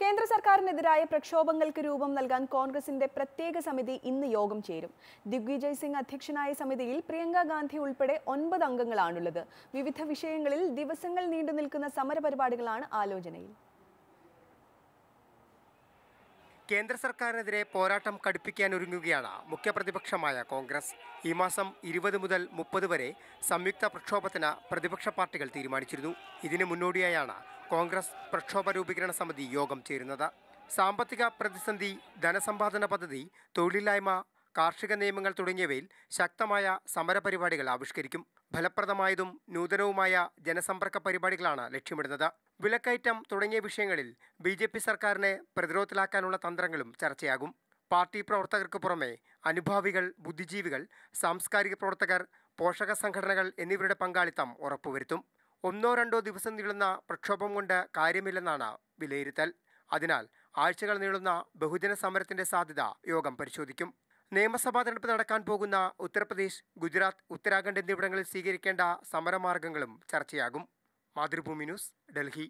കേന്ദ്ര സർക്കാരിനെതിരായ പ്രക്ഷോഭങ്ങൾക്ക് രൂപം നൽകാൻ കോൺഗ്രസിന്റെ പ്രത്യേക സമിതി ഇന്ന് യോഗം ചേരും ദിഗ്വിജയ് സിംഗ് അധ്യക്ഷനായ സമിതിയിൽ പ്രിയങ്ക ഗാന്ധി ഉൾപ്പെടെ ഒൻപത് അംഗങ്ങളാണുള്ളത് വിവിധ വിഷയങ്ങളിൽ ദിവസങ്ങൾ നീണ്ടു നിൽക്കുന്ന സമരപരിപാടികളാണ് ആലോചനയിൽ കേന്ദ്ര സർക്കാരിനെതിരെ പോരാട്ടം കടുപ്പിക്കാൻ ഒരുങ്ങുകയാണ് മുഖ്യപ്രതിപക്ഷമായ കോൺഗ്രസ് ഈ മാസം ഇരുപത് മുതൽ മുപ്പത് വരെ സംയുക്ത പ്രക്ഷോഭത്തിന് പ്രതിപക്ഷ പാർട്ടികൾ തീരുമാനിച്ചിരുന്നു ഇതിന് മുന്നോടിയായാണ് കോൺഗ്രസ് പ്രക്ഷോഭ രൂപീകരണ സമിതി യോഗം ചേരുന്നത് സാമ്പത്തിക പ്രതിസന്ധി ധനസമ്പാദന പദ്ധതി തൊഴിലില്ലായ്മ കാർഷിക നിയമങ്ങൾ തുടങ്ങിയവയിൽ ശക്തമായ സമരപരിപാടികൾ ആവിഷ്കരിക്കും ഫലപ്രദമായതും നൂതനവുമായ ജനസമ്പർക്ക പരിപാടികളാണ് ലക്ഷ്യമിടുന്നത് വിലക്കയറ്റം തുടങ്ങിയ വിഷയങ്ങളിൽ ബി ജെ പി സർക്കാരിനെ പ്രതിരോധത്തിലാക്കാനുള്ള തന്ത്രങ്ങളും ചർച്ചയാകും പാർട്ടി പ്രവർത്തകർക്ക് പുറമെ അനുഭാവികൾ ബുദ്ധിജീവികൾ സാംസ്കാരിക പ്രവർത്തകർ പോഷക സംഘടനകൾ എന്നിവരുടെ പങ്കാളിത്തം ഉറപ്പുവരുത്തും ഒന്നോ രണ്ടോ ദിവസം നീളുന്ന പ്രക്ഷോഭം കൊണ്ട് കാര്യമില്ലെന്നാണ് വിലയിരുത്തൽ അതിനാൽ ആഴ്ചകൾ നീളുന്ന ബഹുജന സമരത്തിന്റെ സാധ്യത യോഗം പരിശോധിക്കും നിയമസഭാ തെരഞ്ഞെടുപ്പ് നടക്കാൻ പോകുന്ന ഉത്തർപ്രദേശ് ഗുജറാത്ത് ഉത്തരാഖണ്ഡ് എന്നിവിടങ്ങളിൽ സ്വീകരിക്കേണ്ട സമരമാർഗങ്ങളും ചർച്ചയാകും മാതൃഭൂമി ന്യൂസ് ഡൽഹി